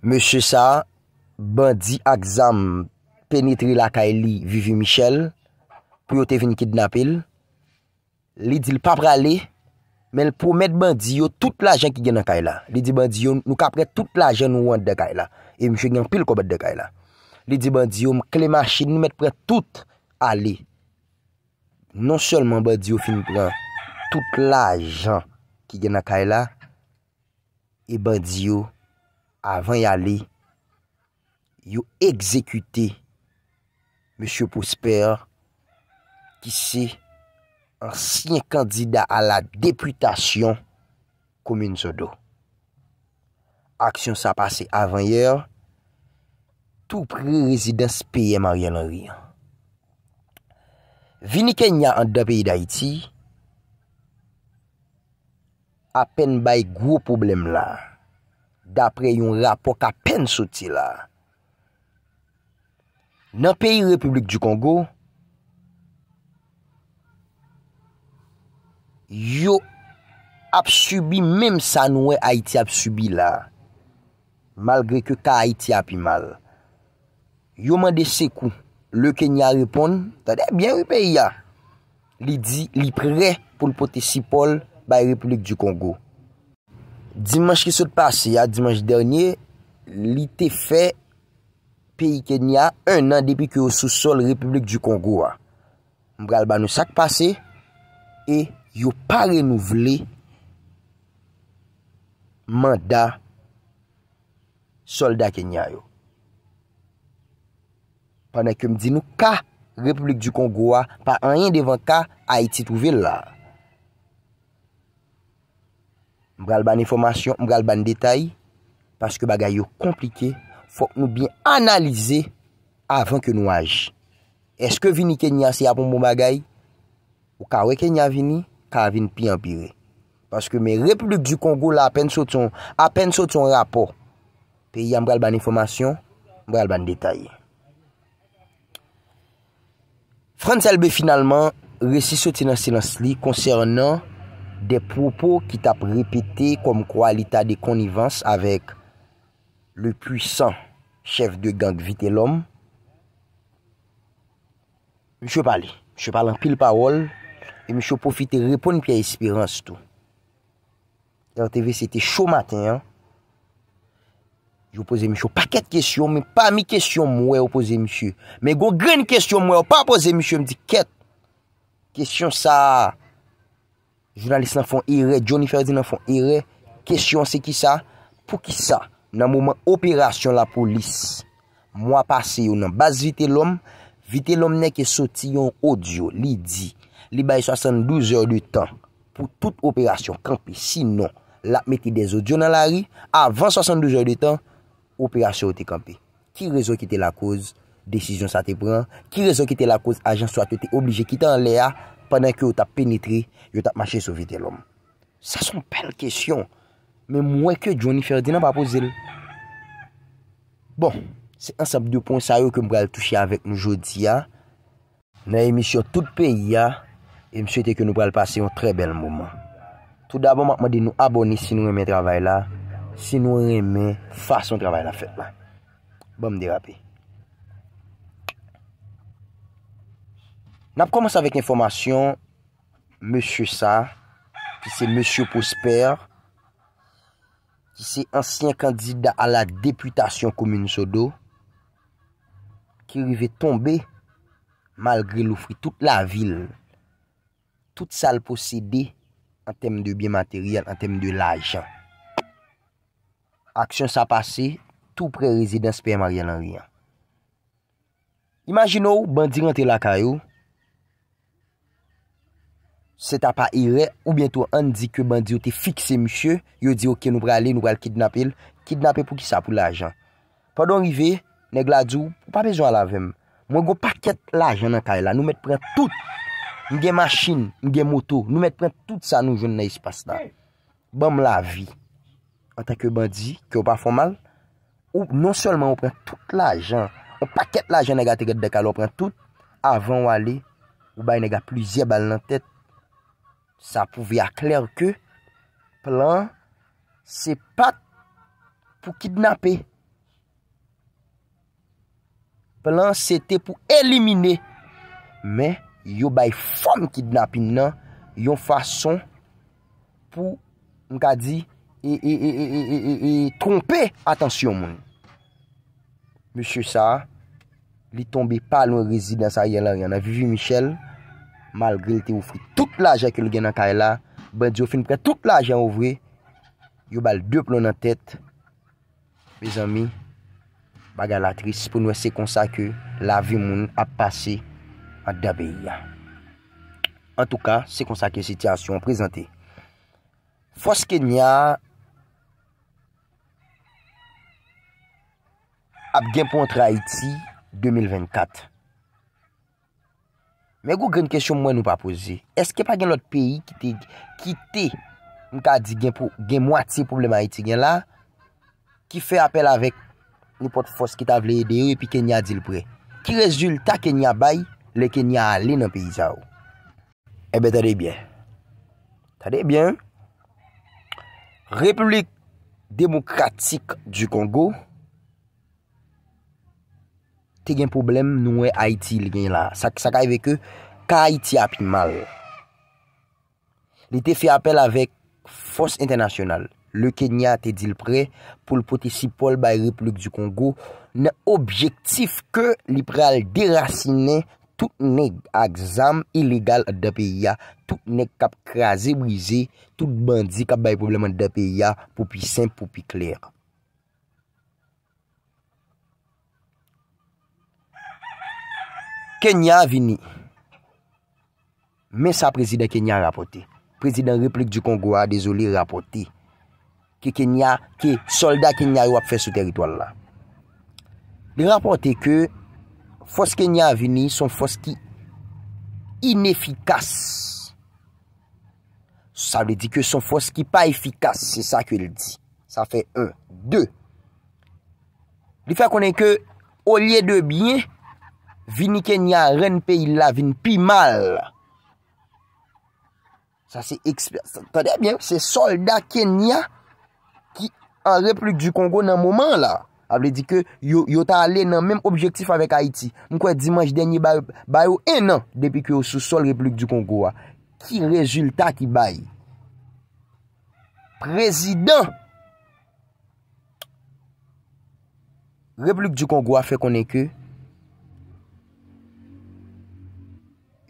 Mese sa, bandi ak zam penetri la kay li Vivi Michel, pou yo te vin kidnapil, li di li papra li, men pou met bandi yo tout la jen ki gen a kay la. Li di bandi yo, nou ka pre tout la jen nou an de kay la, e mse gen pil ko bet de kay la. Li di bandi yo, m klemashin nou met pre tout a li. Non solman bandi yo fin pren tout la jen ki gen a kay la, e bandi yo, avan y ale, y ou ekzekute M. Pousper ki se ansyen kandida a la deputasyon Komine Sodo. Aksyon sa pase avan yer, tou pre-rezidans PM a riyan riyan. Vini kenya an da peyi da iti, apen bay gwo problem la. Dapre yon rapok apen soti la. Nan peyi Republik du Kongo, yo ap subi mem sanwe Haiti ap subi la. Malgre ke ka Haiti api mal. Yo mande se kou, le Kenya repon, tade bien repen ya. Li pre pou l'pote sipol bay Republik du Kongo. Dimanj ki sot pase ya, dimanj dernyen, li te fe peyi Kenya un nan depi ki yo sou sol Republik du Kongou a. Mbral ba nou sak pase, e yo pa renouvle manda solda Kenya yo. Panay ke mdi nou ka Republik du Kongou a, pa anyen devan ka Haiti tou vile la. Mbral ban informasyon, mbral ban detay, paske bagay yo komplike, fok nou bin analize avan ke nou aj. Eske vini kenya se apon bon bagay? Ou ka we kenya vini? Ka vini pi an pire. Paske men Republik du Kongo la apen so ton apen so ton rapor. Pe yon mbral ban informasyon, mbral ban detay. Frantel be finalman, resi sotinansi lans li konsernan De propo ki tap repete kom kwa lita de konivans avek le pwisan chef de gang Vitellom. Mwen chwe pale. Mwen chwe pale an pil parol e mwen chwe profite repon pi a espirans tou. Yon TV sete chou matin. Jou pose mwen chwe pa ket kestyon men pa mi kestyon mwen ou pose mwen chwe. Men go gen kestyon mwen ou pa pose mwen chwe mwen di ket kestyon sa a Jounalist nan fon ire, Johnny Ferdin nan fon ire, kesyon se ki sa, pou ki sa, nan mouman operasyon la polis, mwa pase yon nan bas vite lom, vite lom neke soti yon odyo, li di, li bay 72 jor de tan, pou tout operasyon kampe, sinon, la meti des odyo nan la ri, avan 72 jor de tan, operasyon ote kampe. Ki rezon ki te la koz? Desisyon sa te pran Ki rezon ki te la koz ajan Swa te te oblije ki te anle ya Pendan ki yo ta penetri Yo ta mache sou vide lom Sa son pel kesyon Men mwen ke Johnny Ferdinand pa pose l Bon Se ansab diyo pon sayo ke m pral touche avek nou jodi ya Nan emisyon tout peyi ya E m souyete ke nou pral pase yon tre bel mouman Tout daba m akman di nou aboni Si nou reme travay la Si nou reme fason travay la fetman Bom dir api Nap komanse avèk informasyon, M. Sa, ki se M. Pospère, ki se ansyen kandida a la deputasyon Komune Sodo, ki rive tombe malgre loufri tout la vil, tout sal posede an tem de biye materyal, an tem de lajan. Aksyon sa pase, tou pre-rezidans peyman ryan an ryan. Imaginou, bandi rente la kayou, Se ta pa ire, ou bientou an di ke bandi yo te fikse msye, yo di ok, nou pre ale, nou pre al kidnap el, kidnap el pou ki sa pou la jan. Padon rive, neg la djou, ou pa bezwa la vem. Mwen go paket la jan nan kaje la, nou met pre tout. Mgen masjin, mgen moto, nou met pre tout sa nou joun nan ispastan. Bam la vi, an tanke bandi, ki ou pa fomal, ou non solman ou pre tout la jan, ou paket la jan nega te get dekalo, ou pre tout, avon wale, ou bay nega pluzie bal nan tet, Sa pouvi akler ke plan se pat pou kidnapè. Plan se te pou elimine. Men yo bay fom kidnapin nan yo fason pou mka di e, e, e, e trompe. Atansyon mwen. Monsiou sa li tombe pa loun rezidans a yon la yon a vivi michel. Malgril te oufri tout la ajen ke li gen an ka e la, ben di oufin pre tout la ajen ouvri, yo bal de plon an tet, bez ami, baga la tris, pou nou se konsake la vi moun ap pase an dabey ya. An tou ka, se konsake sityasyon prezante. Fos Kenya ap genpon tra iti 2024. Mè gou gen kèsyon mwen nou pa pouzi. Eske pa gen lot peyi ki te, mwen ka di gen mwati poublemay ti gen la, ki fe apel avèk nipote fos ki ta vleye deye, pi Kenya dil pre. Ki rezulta Kenya bay, le Kenya alè nan peyi za ou. Oh. Ebe eh tade bien. Tade bien. Republik Demokratik du Kongo, gen problem nou e Haiti li gen la. Sa ka eveke, ka Haiti api mal. Li te fe apel avek fos internasyonal. Le Kenya te dil pre pou l potesi pol bay replik du Kongo, ne objektif ke li pre al derasine tout ne agzam ilegal a depi ya, tout ne kap kraze blize, tout bandi kap bay problem an depi ya pou pi semp pou pi kler. Kenya vini. Men sa prezident Kenya rapote. Prezident replik du Kongoa, desoli, rapote. Ki soldat Kenya wap fe sou teritwal la. Di rapote ke, fos Kenya vini, son fos ki inefikas. Sa de di ke son fos ki pa efikas. Se sa ke el di. Sa fe un. De. Di fe konen ke, olye de binye, Vini Kenya ren peyi la Vin pi mal Sa se eksper... Tade bien se solda Kenya Ki an replik du Kongo nan mouman la Able di ke Yo ta ale nan menm objektif avèk Haiti Mkwe dimanj denye bayou enan Depi ki yo sou sol replik du Kongo Ki ah. rezultat ki bay Prezident Replik du Kongo a fe konen ke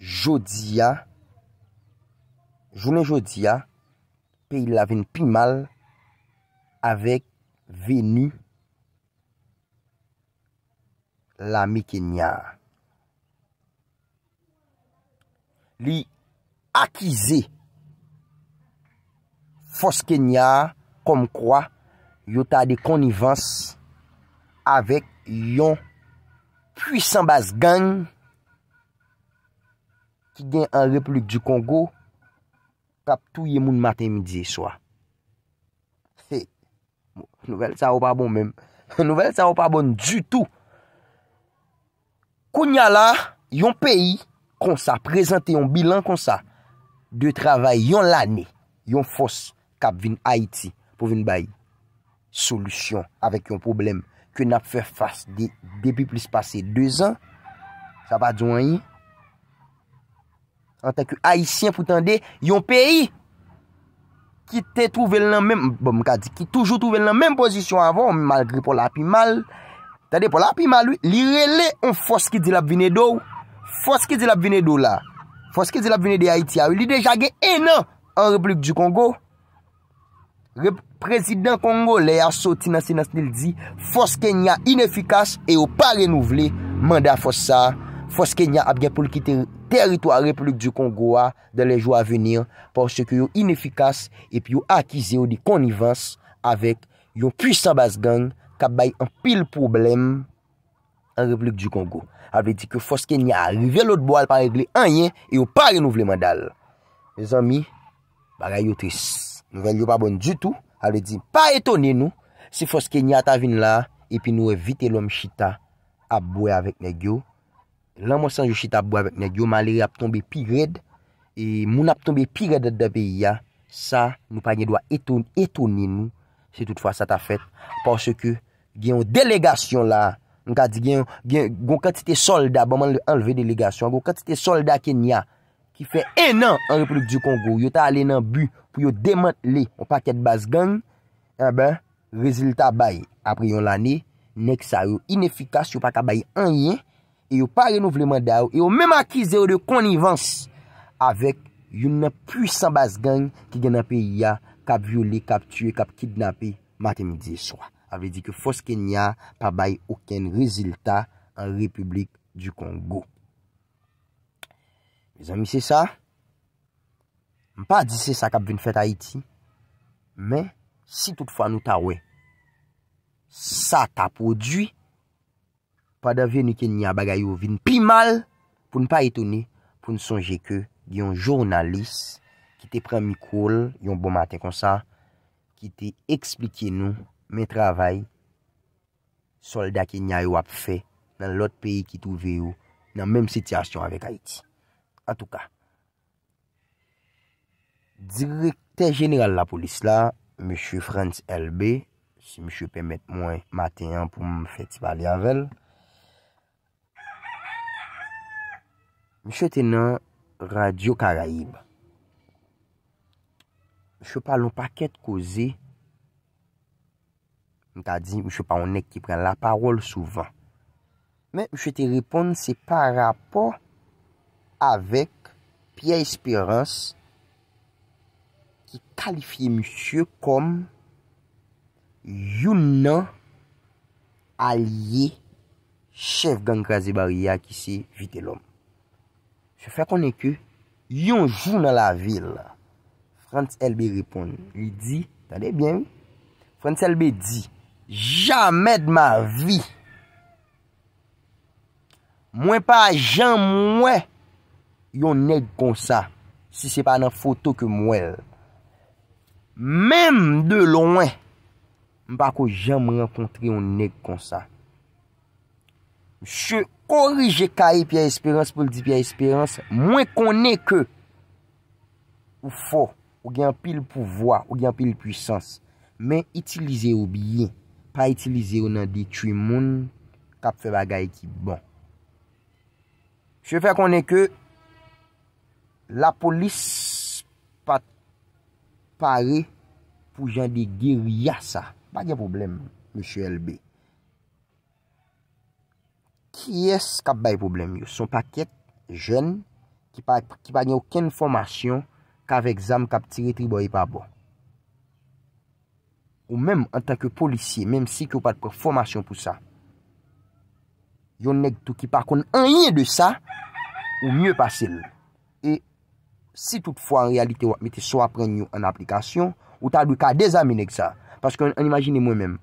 jounen jodia pe il laven pi mal avek venu la mi kenya. Li akize fos kenya kom kwa yo ta de konivans avek yon puisan bas gang Ki gen an replik du Kongo Kap touye moun maten midi e swa Nouvel sa ou pa bon men Nouvel sa ou pa bon du tout Kounya la Yon peyi Kon sa prezente yon bilan kon sa De travay yon lane Yon fos kap vin Haiti Po vin bayi Solusyon avek yon problem Ke nap fe fase de Depi plis pase 2 an Sa pa djwen yi Bon, an tan ki Aisyen pou tande yon peyi ki te trouvel nan menm ki toujou trouvel nan menm pozisyon avon mal gri pou la api mal ta de pou la api mal li rele yon foske di lab vene do foske di lab vene do la foske di lab vene de Aitya li de jage enan an replik du Kongo prezident Kongo le aso tinansi nasnel di foske nya inefikas e ou pa renouvle foske nya ap gen pou li kite yon terito a replik di Kongo a de lejou a venir por se ke yon inefikas epi yon akize yon di konivans avek yon pwisan bas gang ka bay an pil problem an replik di Kongo ave di ke foske nye a luvye lout boal pa regle anyen e yon pa renouvleman dal me zami baga yon tris nouvel yon pa bon du tout ave di pa etone nou se foske nye atavine la epi nou evite lom chita apbouye avek ne gyou lan monsan yo chita bo avèkne, yo maleri ap tombe pi red, e moun ap tombe pi red ap devè ya, sa, nou pa yon do a etouni nou, se toutfwa sa ta fèt, porsè ke gen yon delegasyon la, gen yon kantite solda, banman le anleve delegasyon, gen yon kantite solda ken ya, ki fè enan an Republiku du Kongo, yo ta alè nan bu, pou yo demant lè, ou pakèt bas gang, e ben, rezilita bay, apri yon lani, nek sa yo inefikasyon, pakè bay anyen, e ou pa genou vleman da ou, e ou memakize ou de konivans, avek yon nan pwisan basgan ki genan pe ya, kap viole, kap tue, kap kidnapi, matemidze swa. Ave di ke fosken ya, pa bay oken rezilta an Republik du Kongo. Me zami se sa, m pa di se sa kap ven fete Haiti, men, si tout fwa nou ta we, sa ta podwi, pa da veni kenya bagay yo vin pi mal, pou n pa itouni, pou n sonje ke, diyon jounalist, ki te pren mi kol, yon bon maten kon sa, ki te eksplike nou, men travay, solda kenya yo ap fe, nan lot peyi ki tou ve yo, nan menm sityasyon avek Haiti. An tou ka. Direkter jeneral la polis la, M. Frantz Elbe, si mse pemet mwen maten an pou mwen feti bali anvel, Mche te nan Radio Karaib Mche pa loun paket koze Mta di mche pa onek ki pren la parol souvan Men mche te ripon se pa rapor Avèk Pia Esperance Ki kalifiye mche kom Youn nan Alye Chef Gangrazi Baria Ki se jite lom Se fè konen ke, yon jou nan la vil. Frantz LB ripon, li di, tade bien ou? Frantz LB di, jamè de ma vi. Mwen pa jam mwen yon neg kon sa, si se pa nan foto ke mwen. Mèm de lounen, mwen pa ko jam renkontri yon neg kon sa. Mwen konen ke ou fo, ou gen pil pouvoi, ou gen pil pwisans, men itilize ou biye, pa itilize ou nan detri moun, kap fe bagay ki bon. Mwen konen ke la polis pa pare pou jan de dir ya sa. Pa gen problem, Mons. LB. kiyes kap bay problem yo, son paket jen, ki pa nye ouken formasyon kave exam kap tire triboye pa bo ou menm an tanke polisyen, menm si ki yo pat kwa formasyon pou sa yon neg tou ki pa kon anye de sa, ou mye pasil, e si toutfwa an realite wap meti so apren yo an aplikasyon, ou talwe ka dezamin neg sa, paske an imagine mwen menm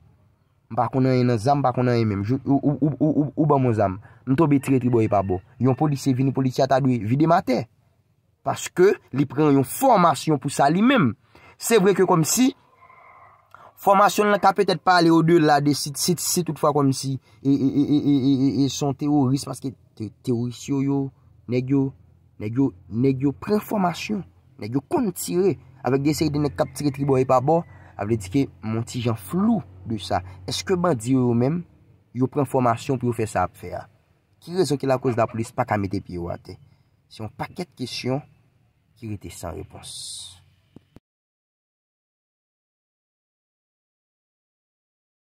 Mpa konan yon zam, mpa konan yon mem Ou ban mon zam Ntobe tire tribo yon pa bo Yon polisye vin yon polisye atadwe vide mater Paske li pren yon formasyon pou sa li mem Se vre ke kom si Formasyon la ka petet pale o de la Se tout fwa kom si E, e, e, e son teoris Maske teorisyon yo Neg yo Neg yo pren formasyon Neg yo kontire Avèk dese yon ne kap tire tribo yon pa bo Avle di ke, mon ti jan flou du sa. Eske ban di yo mèm, yo pren formasyon pou yo fè sa ap fè ya. Ki rezon ki la kous la polis pa kamete pi yo ate? Si yon paket kisyon, ki rete san repons.